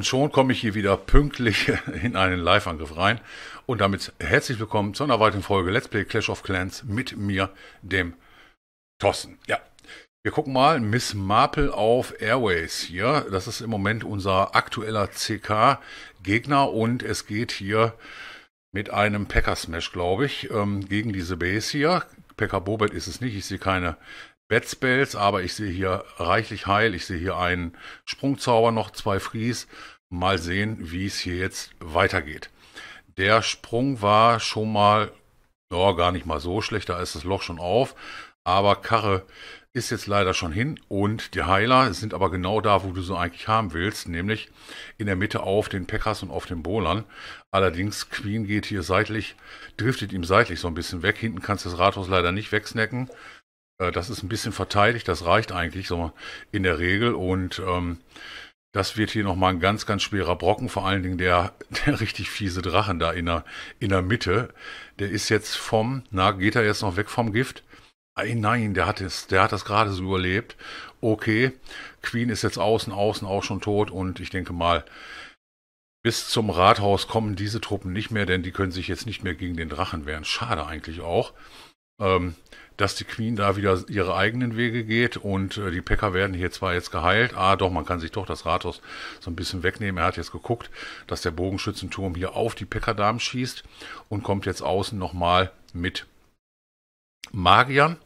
Und schon komme ich hier wieder pünktlich in einen Live-Angriff rein. Und damit herzlich willkommen zu einer weiteren Folge Let's Play Clash of Clans mit mir, dem Thorsten. Ja, wir gucken mal Miss Marple auf Airways hier. Das ist im Moment unser aktueller CK-Gegner und es geht hier mit einem Packer-Smash, glaube ich, ähm, gegen diese Base hier. Packer Bobet ist es nicht. Ich sehe keine Bad Spells, aber ich sehe hier reichlich Heil. Ich sehe hier einen Sprungzauber noch, zwei Fries. Mal sehen, wie es hier jetzt weitergeht. Der Sprung war schon mal, ja, gar nicht mal so schlecht. Da ist das Loch schon auf. Aber Karre ist jetzt leider schon hin und die Heiler sind aber genau da, wo du sie eigentlich haben willst, nämlich in der Mitte auf den Packers und auf den Bolern. Allerdings, Queen geht hier seitlich, driftet ihm seitlich so ein bisschen weg. Hinten kannst du das Rathaus leider nicht wegsnacken. Äh, das ist ein bisschen verteidigt, das reicht eigentlich so in der Regel und ähm, das wird hier nochmal ein ganz, ganz schwerer Brocken, vor allen Dingen der, der richtig fiese Drachen da in der, in der Mitte. Der ist jetzt vom, na, geht er jetzt noch weg vom Gift? Ei, nein, der hat es, der hat das gerade so überlebt. Okay, Queen ist jetzt außen, außen auch schon tot und ich denke mal, bis zum Rathaus kommen diese Truppen nicht mehr, denn die können sich jetzt nicht mehr gegen den Drachen wehren. Schade eigentlich auch ähm, dass die Queen da wieder ihre eigenen Wege geht und äh, die Päcker werden hier zwar jetzt geheilt, ah doch, man kann sich doch das Rathaus so ein bisschen wegnehmen. Er hat jetzt geguckt, dass der Bogenschützenturm hier auf die Päckerdamen schießt und kommt jetzt außen nochmal mit Magiern.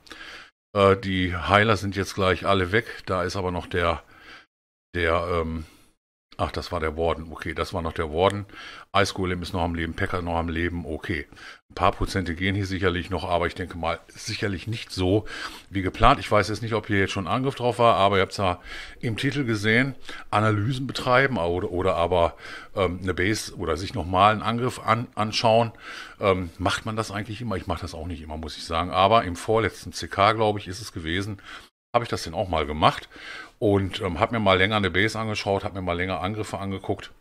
Äh, die Heiler sind jetzt gleich alle weg, da ist aber noch der, der ähm, Ach, das war der Warden. Okay, das war noch der Warden. Ice Golem ist noch am Leben, Packer noch am Leben. Okay, ein paar Prozente gehen hier sicherlich noch, aber ich denke mal, sicherlich nicht so wie geplant. Ich weiß jetzt nicht, ob hier jetzt schon Angriff drauf war, aber ihr habt es ja im Titel gesehen. Analysen betreiben oder, oder aber ähm, eine Base oder sich nochmal einen Angriff an, anschauen. Ähm, macht man das eigentlich immer? Ich mache das auch nicht immer, muss ich sagen. Aber im vorletzten CK, glaube ich, ist es gewesen, habe ich das denn auch mal gemacht. Und ähm, habe mir mal länger eine Base angeschaut, habe mir mal länger Angriffe angeguckt,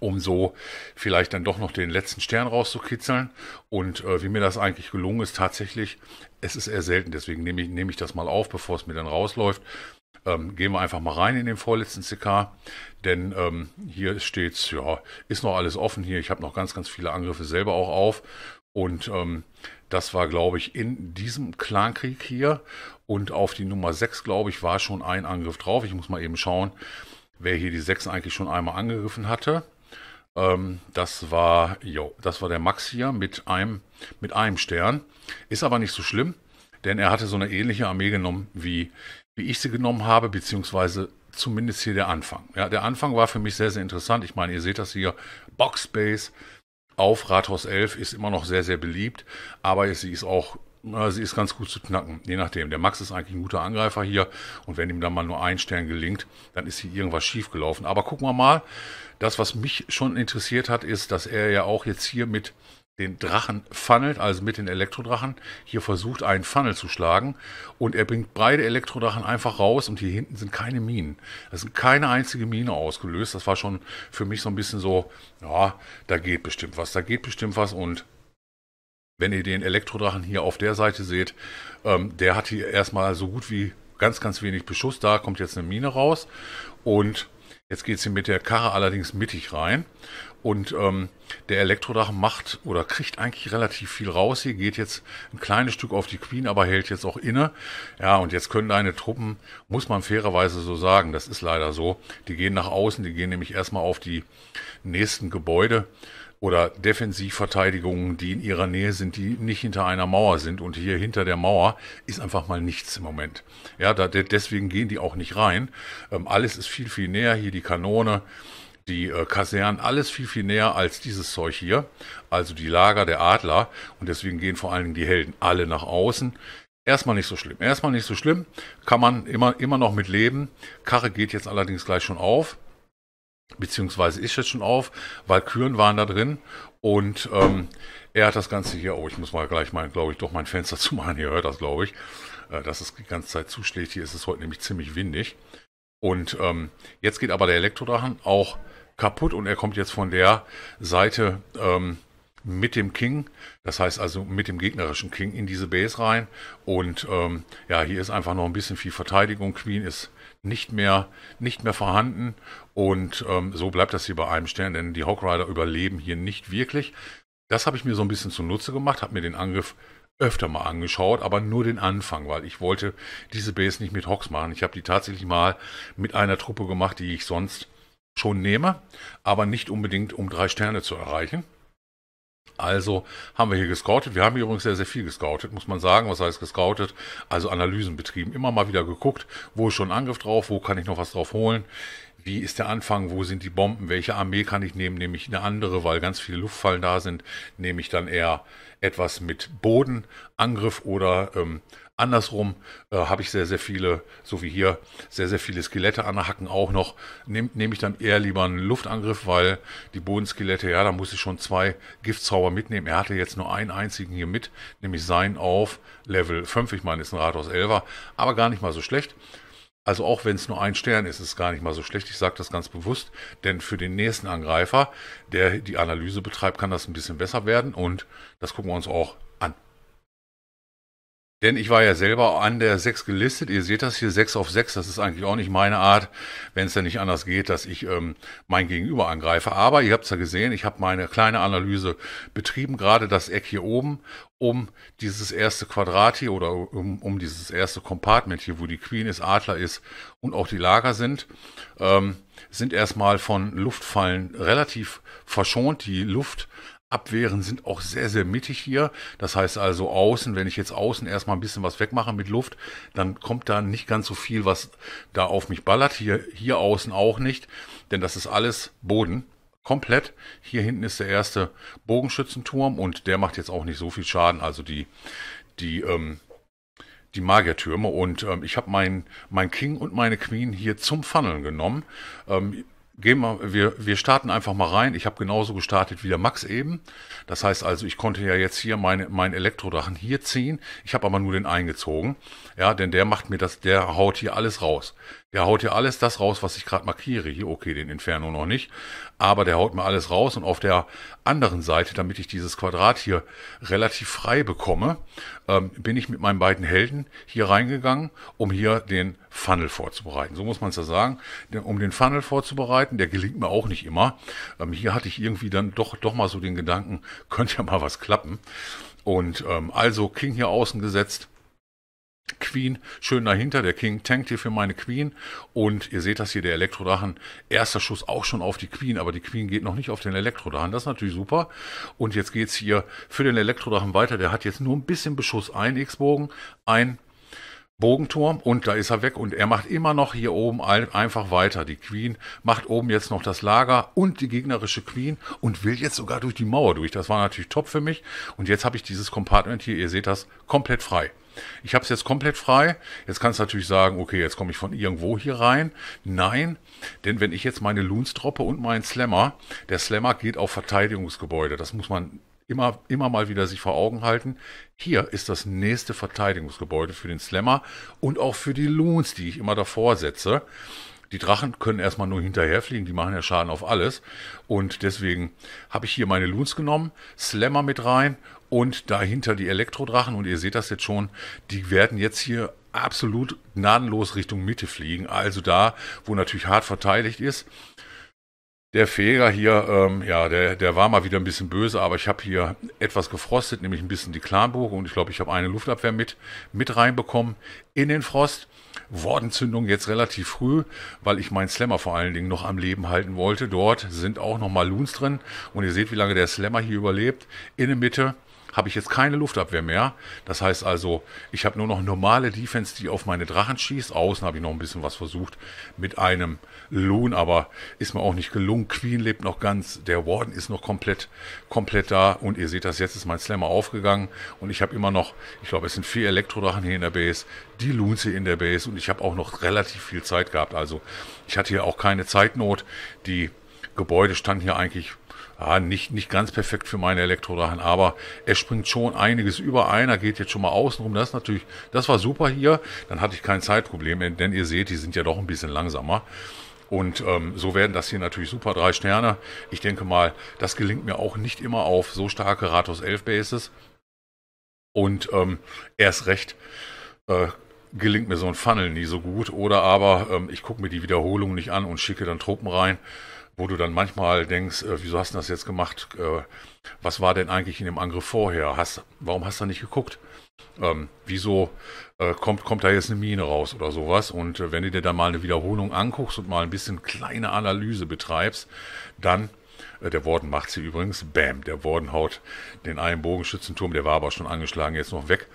um so vielleicht dann doch noch den letzten Stern rauszukitzeln. Und äh, wie mir das eigentlich gelungen ist, tatsächlich, es ist eher selten, deswegen nehme ich, nehm ich das mal auf, bevor es mir dann rausläuft. Ähm, gehen wir einfach mal rein in den vorletzten CK, denn ähm, hier steht ja, ist noch alles offen hier. Ich habe noch ganz, ganz viele Angriffe selber auch auf und ähm, das war, glaube ich, in diesem Clankrieg hier. Und auf die Nummer 6, glaube ich, war schon ein Angriff drauf. Ich muss mal eben schauen, wer hier die 6 eigentlich schon einmal angegriffen hatte. Ähm, das war, jo, das war der Max hier mit einem, mit einem Stern. Ist aber nicht so schlimm, denn er hatte so eine ähnliche Armee genommen, wie, wie ich sie genommen habe, beziehungsweise zumindest hier der Anfang. Ja, der Anfang war für mich sehr, sehr interessant. Ich meine, ihr seht das hier, Box Base auf Rathaus 11 ist immer noch sehr, sehr beliebt, aber sie ist auch sie ist ganz gut zu knacken, je nachdem. Der Max ist eigentlich ein guter Angreifer hier und wenn ihm dann mal nur ein Stern gelingt, dann ist hier irgendwas schiefgelaufen. Aber gucken wir mal, das, was mich schon interessiert hat, ist, dass er ja auch jetzt hier mit den Drachen funnelt, also mit den Elektrodrachen, hier versucht, einen Funnel zu schlagen. Und er bringt beide Elektrodrachen einfach raus und hier hinten sind keine Minen. Es sind keine einzige Mine ausgelöst. Das war schon für mich so ein bisschen so, ja, da geht bestimmt was, da geht bestimmt was. Und wenn ihr den Elektrodrachen hier auf der Seite seht, ähm, der hat hier erstmal so gut wie ganz, ganz wenig Beschuss. Da kommt jetzt eine Mine raus und Jetzt geht sie mit der Karre allerdings mittig rein. Und ähm, der Elektrodach macht oder kriegt eigentlich relativ viel raus. Hier geht jetzt ein kleines Stück auf die Queen, aber hält jetzt auch inne. Ja, und jetzt können deine Truppen, muss man fairerweise so sagen, das ist leider so, die gehen nach außen, die gehen nämlich erstmal auf die nächsten Gebäude oder Defensivverteidigungen, die in ihrer Nähe sind, die nicht hinter einer Mauer sind. Und hier hinter der Mauer ist einfach mal nichts im Moment. Ja, da, deswegen gehen die auch nicht rein. Ähm, alles ist viel, viel näher. Hier die Kanone, die äh, Kasernen, alles viel, viel näher als dieses Zeug hier. Also die Lager der Adler. Und deswegen gehen vor allen Dingen die Helden alle nach außen. Erstmal nicht so schlimm. Erstmal nicht so schlimm. Kann man immer, immer noch mit leben. Karre geht jetzt allerdings gleich schon auf beziehungsweise ist jetzt schon auf, weil Küren waren da drin und ähm, er hat das Ganze hier, oh, ich muss mal gleich mal, glaube ich, doch mein Fenster zumachen, ihr hört das, glaube ich, äh, dass es die ganze Zeit zuschlägt, hier ist es heute nämlich ziemlich windig und ähm, jetzt geht aber der Elektrodrachen auch kaputt und er kommt jetzt von der Seite ähm, mit dem King, das heißt also mit dem gegnerischen King in diese Base rein und ähm, ja, hier ist einfach noch ein bisschen viel Verteidigung, Queen ist nicht mehr, nicht mehr vorhanden. Und ähm, so bleibt das hier bei einem Stern, denn die Hawkrider überleben hier nicht wirklich. Das habe ich mir so ein bisschen zunutze gemacht, habe mir den Angriff öfter mal angeschaut, aber nur den Anfang, weil ich wollte diese Base nicht mit Hawks machen. Ich habe die tatsächlich mal mit einer Truppe gemacht, die ich sonst schon nehme, aber nicht unbedingt um drei Sterne zu erreichen. Also haben wir hier gescoutet. Wir haben hier übrigens sehr, sehr viel gescoutet, muss man sagen. Was heißt gescoutet? Also Analysen betrieben. Immer mal wieder geguckt, wo ist schon Angriff drauf, wo kann ich noch was drauf holen. Wie ist der Anfang? Wo sind die Bomben? Welche Armee kann ich nehmen? Nehme ich eine andere, weil ganz viele Luftfallen da sind. Nehme ich dann eher etwas mit Bodenangriff oder ähm, Andersrum äh, habe ich sehr, sehr viele, so wie hier, sehr, sehr viele Skelette an der Hacken auch noch. Nehme nehm ich dann eher lieber einen Luftangriff, weil die Bodenskelette, ja, da muss ich schon zwei Giftzauber mitnehmen. Er hatte jetzt nur einen einzigen hier mit, nämlich sein auf Level 5. Ich meine, ist ein Rathaus 11er, aber gar nicht mal so schlecht. Also auch wenn es nur ein Stern ist, ist es gar nicht mal so schlecht. Ich sage das ganz bewusst, denn für den nächsten Angreifer, der die Analyse betreibt, kann das ein bisschen besser werden und das gucken wir uns auch denn ich war ja selber an der 6 gelistet. Ihr seht das hier 6 auf 6. Das ist eigentlich auch nicht meine Art, wenn es denn nicht anders geht, dass ich ähm, mein Gegenüber angreife. Aber ihr habt es ja gesehen, ich habe meine kleine Analyse betrieben, gerade das Eck hier oben, um dieses erste Quadrat hier oder um, um dieses erste Compartment hier, wo die Queen ist, Adler ist und auch die Lager sind, ähm, sind erstmal von Luftfallen relativ verschont. Die Luft Abwehren sind auch sehr, sehr mittig hier. Das heißt also außen, wenn ich jetzt außen erstmal ein bisschen was wegmache mit Luft, dann kommt da nicht ganz so viel, was da auf mich ballert. Hier, hier außen auch nicht, denn das ist alles Boden. Komplett. Hier hinten ist der erste Bogenschützenturm und der macht jetzt auch nicht so viel Schaden. Also die, die, ähm, die Magiertürme und ähm, ich habe meinen mein King und meine Queen hier zum Funneln genommen. Ähm, gehen wir, wir, wir starten einfach mal rein. Ich habe genauso gestartet wie der Max eben. Das heißt also, ich konnte ja jetzt hier meine, meinen Elektrodrachen hier ziehen. Ich habe aber nur den eingezogen. Ja, denn der macht mir das, der haut hier alles raus. Der haut hier alles das raus, was ich gerade markiere. Hier, okay, den Inferno noch nicht. Aber der haut mir alles raus und auf der anderen Seite, damit ich dieses Quadrat hier relativ frei bekomme, ähm, bin ich mit meinen beiden Helden hier reingegangen, um hier den Funnel vorzubereiten. So muss man es ja sagen. Um den Funnel vorzubereiten, der gelingt mir auch nicht immer. Ähm, hier hatte ich irgendwie dann doch, doch mal so den Gedanken, könnte ja mal was klappen. Und ähm, also King hier außen gesetzt Queen, schön dahinter, der King tankt hier für meine Queen und ihr seht das hier, der Elektrodrachen, erster Schuss auch schon auf die Queen, aber die Queen geht noch nicht auf den Elektrodrachen, das ist natürlich super und jetzt geht es hier für den Elektrodrachen weiter, der hat jetzt nur ein bisschen Beschuss, ein X-Bogen, ein Bogenturm und da ist er weg und er macht immer noch hier oben einfach weiter. Die Queen macht oben jetzt noch das Lager und die gegnerische Queen und will jetzt sogar durch die Mauer durch. Das war natürlich top für mich und jetzt habe ich dieses Compartment hier, ihr seht das, komplett frei. Ich habe es jetzt komplett frei. Jetzt kannst du natürlich sagen, okay, jetzt komme ich von irgendwo hier rein. Nein, denn wenn ich jetzt meine Loons droppe und meinen Slammer, der Slammer geht auf Verteidigungsgebäude. Das muss man immer, immer mal wieder sich vor Augen halten. Hier ist das nächste Verteidigungsgebäude für den Slammer und auch für die Loons, die ich immer davor setze. Die Drachen können erstmal nur hinterherfliegen, die machen ja Schaden auf alles. Und deswegen habe ich hier meine Loons genommen, Slammer mit rein und dahinter die Elektrodrachen. Und ihr seht das jetzt schon, die werden jetzt hier absolut gnadenlos Richtung Mitte fliegen. Also da, wo natürlich hart verteidigt ist. Der Feger hier, ähm, ja, der, der war mal wieder ein bisschen böse, aber ich habe hier etwas gefrostet, nämlich ein bisschen die Klanburg und ich glaube, ich habe eine Luftabwehr mit, mit reinbekommen in den Frost. Wordentzündung jetzt relativ früh, weil ich meinen Slammer vor allen Dingen noch am Leben halten wollte. Dort sind auch noch Loons drin und ihr seht, wie lange der Slammer hier überlebt. In der Mitte habe ich jetzt keine Luftabwehr mehr. Das heißt also, ich habe nur noch normale Defense, die auf meine Drachen schießt. Außen habe ich noch ein bisschen was versucht mit einem Loon, aber ist mir auch nicht gelungen. Queen lebt noch ganz, der Warden ist noch komplett, komplett da und ihr seht das, jetzt ist mein Slammer aufgegangen und ich habe immer noch, ich glaube, es sind vier Elektrodrachen hier in der Base, die Loons hier in der Base und ich habe auch noch relativ viel Zeit gehabt. Also ich hatte hier auch keine Zeitnot. Die Gebäude standen hier eigentlich ja, nicht, nicht ganz perfekt für meinen Elektrodrachen, aber er springt schon einiges über. Einer geht jetzt schon mal außen rum. Das ist natürlich, das war super hier. Dann hatte ich kein Zeitproblem, denn ihr seht, die sind ja doch ein bisschen langsamer. Und ähm, so werden das hier natürlich super drei Sterne. Ich denke mal, das gelingt mir auch nicht immer auf so starke Ratos 11 Bases. Und ähm, erst recht äh, gelingt mir so ein Funnel nie so gut. Oder aber ähm, ich gucke mir die Wiederholung nicht an und schicke dann Truppen rein wo du dann manchmal denkst, äh, wieso hast du das jetzt gemacht? Äh, was war denn eigentlich in dem Angriff vorher? Hast, warum hast du da nicht geguckt? Ähm, wieso äh, kommt, kommt da jetzt eine Mine raus oder sowas? Und äh, wenn du dir da mal eine Wiederholung anguckst und mal ein bisschen kleine Analyse betreibst, dann äh, der Warden macht sie übrigens. Bam, der Warden haut den einen Bogenschützenturm, der war aber schon angeschlagen, jetzt noch weg.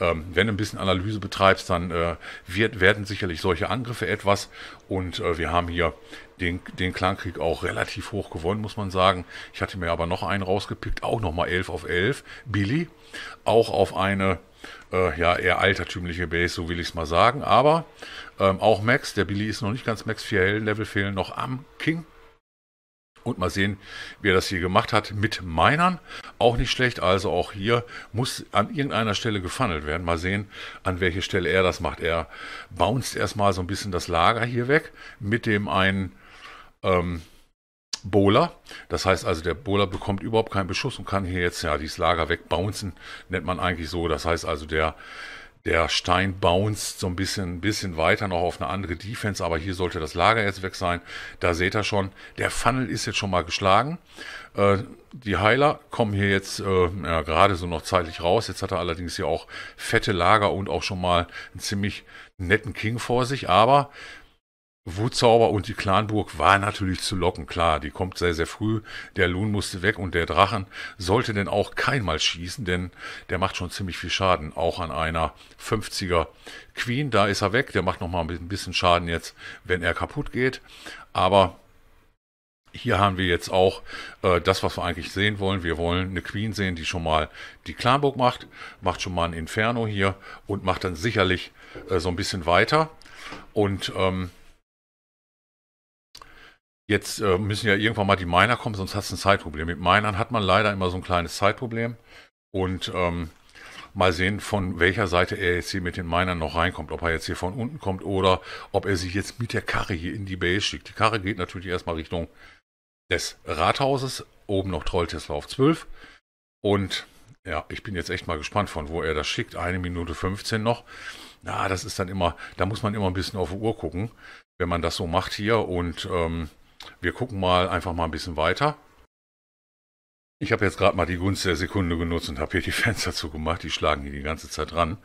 Ähm, wenn du ein bisschen Analyse betreibst, dann äh, wird, werden sicherlich solche Angriffe etwas. Und äh, wir haben hier den, den Klangkrieg auch relativ hoch gewonnen, muss man sagen. Ich hatte mir aber noch einen rausgepickt, auch nochmal 11 auf 11. Billy, auch auf eine äh, ja, eher altertümliche Base, so will ich es mal sagen. Aber ähm, auch Max, der Billy ist noch nicht ganz Max, vier Helden-Level fehlen noch am King. Und mal sehen, wer das hier gemacht hat mit Minern. Auch nicht schlecht. Also auch hier muss an irgendeiner Stelle gefandelt werden. Mal sehen, an welche Stelle er das macht. Er bounced erstmal so ein bisschen das Lager hier weg mit dem einen ähm, Bowler. Das heißt also, der Bowler bekommt überhaupt keinen Beschuss und kann hier jetzt ja dieses Lager wegbouncen. Nennt man eigentlich so. Das heißt also, der der Stein bounced so ein bisschen, ein bisschen weiter noch auf eine andere Defense, aber hier sollte das Lager jetzt weg sein. Da seht ihr schon, der Funnel ist jetzt schon mal geschlagen. Äh, die Heiler kommen hier jetzt äh, ja, gerade so noch zeitlich raus. Jetzt hat er allerdings hier auch fette Lager und auch schon mal einen ziemlich netten King vor sich. Aber Wutzauber und die Clanburg war natürlich zu locken, klar, die kommt sehr, sehr früh, der Loon musste weg und der Drachen sollte denn auch keinmal schießen, denn der macht schon ziemlich viel Schaden, auch an einer 50er Queen, da ist er weg, der macht nochmal ein bisschen Schaden jetzt, wenn er kaputt geht, aber hier haben wir jetzt auch äh, das, was wir eigentlich sehen wollen. Wir wollen eine Queen sehen, die schon mal die Klarburg macht, macht schon mal ein Inferno hier und macht dann sicherlich äh, so ein bisschen weiter und ähm, Jetzt äh, müssen ja irgendwann mal die Miner kommen, sonst hast du ein Zeitproblem. Mit Minern hat man leider immer so ein kleines Zeitproblem. Und ähm, mal sehen, von welcher Seite er jetzt hier mit den Minern noch reinkommt. Ob er jetzt hier von unten kommt oder ob er sich jetzt mit der Karre hier in die Base schickt. Die Karre geht natürlich erstmal Richtung des Rathauses. Oben noch Trolltesla auf 12. Und ja, ich bin jetzt echt mal gespannt, von wo er das schickt. Eine Minute 15 noch. Na, das ist dann immer, da muss man immer ein bisschen auf die Uhr gucken, wenn man das so macht hier. Und ähm, wir gucken mal einfach mal ein bisschen weiter. Ich habe jetzt gerade mal die Gunst der Sekunde genutzt und habe hier die Fenster zugemacht. Die schlagen hier die ganze Zeit ran.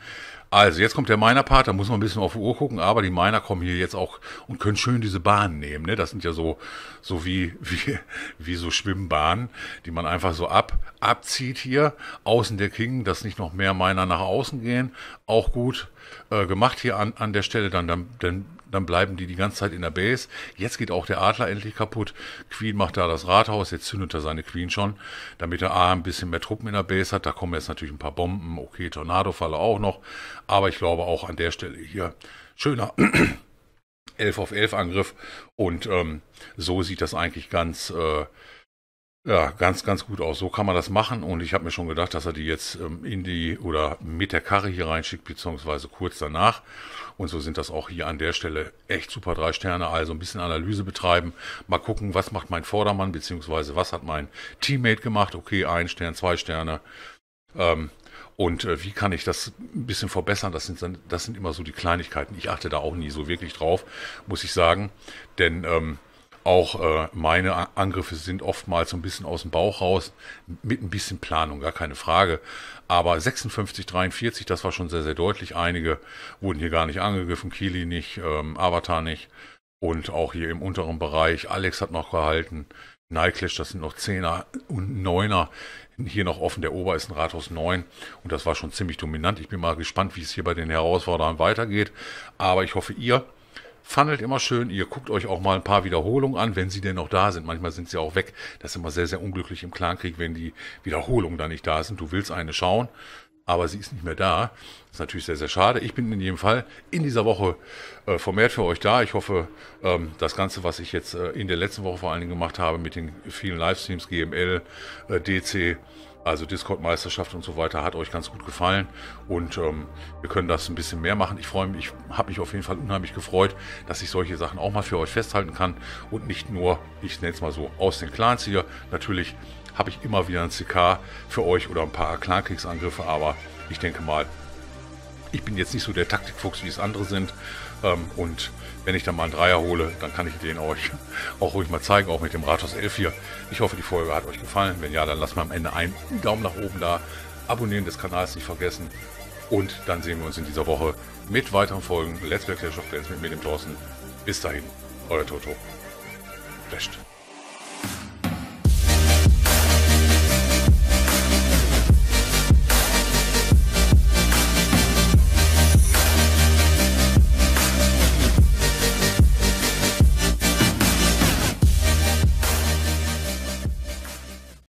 Also, jetzt kommt der Miner-Part. Da muss man ein bisschen auf die Uhr gucken. Aber die Miner kommen hier jetzt auch und können schön diese Bahnen nehmen. Ne? Das sind ja so, so wie, wie, wie so Schwimmbahnen, die man einfach so ab, abzieht hier. Außen der King, dass nicht noch mehr Miner nach außen gehen. Auch gut äh, gemacht hier an, an der Stelle. Dann, dann, dann dann bleiben die die ganze Zeit in der Base. Jetzt geht auch der Adler endlich kaputt. Queen macht da das Rathaus, jetzt zündet er seine Queen schon, damit er A, ein bisschen mehr Truppen in der Base hat. Da kommen jetzt natürlich ein paar Bomben, okay, Tornadofalle auch noch, aber ich glaube auch an der Stelle hier schöner 11 auf 11 Angriff und ähm, so sieht das eigentlich ganz... Äh, ja, ganz, ganz gut aus. So kann man das machen. Und ich habe mir schon gedacht, dass er die jetzt ähm, in die oder mit der Karre hier reinschickt, beziehungsweise kurz danach. Und so sind das auch hier an der Stelle echt super drei Sterne. Also ein bisschen Analyse betreiben. Mal gucken, was macht mein Vordermann, beziehungsweise was hat mein Teammate gemacht. Okay, ein Stern, zwei Sterne. Ähm, und äh, wie kann ich das ein bisschen verbessern? Das sind, das sind immer so die Kleinigkeiten. Ich achte da auch nie so wirklich drauf, muss ich sagen. Denn ähm, auch äh, meine Angriffe sind oftmals so ein bisschen aus dem Bauch raus, mit ein bisschen Planung, gar keine Frage. Aber 56, 43, das war schon sehr, sehr deutlich. Einige wurden hier gar nicht angegriffen, Kili nicht, ähm, Avatar nicht. Und auch hier im unteren Bereich, Alex hat noch gehalten, Nyclash, das sind noch Zehner und Neuner. Hier noch offen, der Ober ist ein Rathaus 9 und das war schon ziemlich dominant. Ich bin mal gespannt, wie es hier bei den Herausforderern weitergeht. Aber ich hoffe, ihr Funnelt immer schön. Ihr guckt euch auch mal ein paar Wiederholungen an, wenn sie denn noch da sind. Manchmal sind sie auch weg. Das ist immer sehr, sehr unglücklich im Clankrieg, wenn die Wiederholungen da nicht da sind. Du willst eine schauen, aber sie ist nicht mehr da. Das ist natürlich sehr, sehr schade. Ich bin in jedem Fall in dieser Woche äh, vermehrt für euch da. Ich hoffe, ähm, das Ganze, was ich jetzt äh, in der letzten Woche vor allen Dingen gemacht habe mit den vielen Livestreams, GML, äh, DC, also Discord-Meisterschaft und so weiter hat euch ganz gut gefallen und ähm, wir können das ein bisschen mehr machen. Ich freue mich, ich habe mich auf jeden Fall unheimlich gefreut, dass ich solche Sachen auch mal für euch festhalten kann und nicht nur, ich nenne es mal so, aus den Clans hier. Natürlich habe ich immer wieder ein CK für euch oder ein paar clankriegs aber ich denke mal, ich bin jetzt nicht so der Taktikfuchs, wie es andere sind ähm, und wenn ich dann mal einen Dreier hole, dann kann ich den euch auch ruhig mal zeigen, auch mit dem Rathaus 11 hier. Ich hoffe, die Folge hat euch gefallen. Wenn ja, dann lasst mal am Ende einen Daumen nach oben da. Abonnieren des Kanals nicht vergessen. Und dann sehen wir uns in dieser Woche mit weiteren Folgen Let's Play Clash of Clans mit mir, dem Thorsten. Bis dahin, euer Toto. Flasht.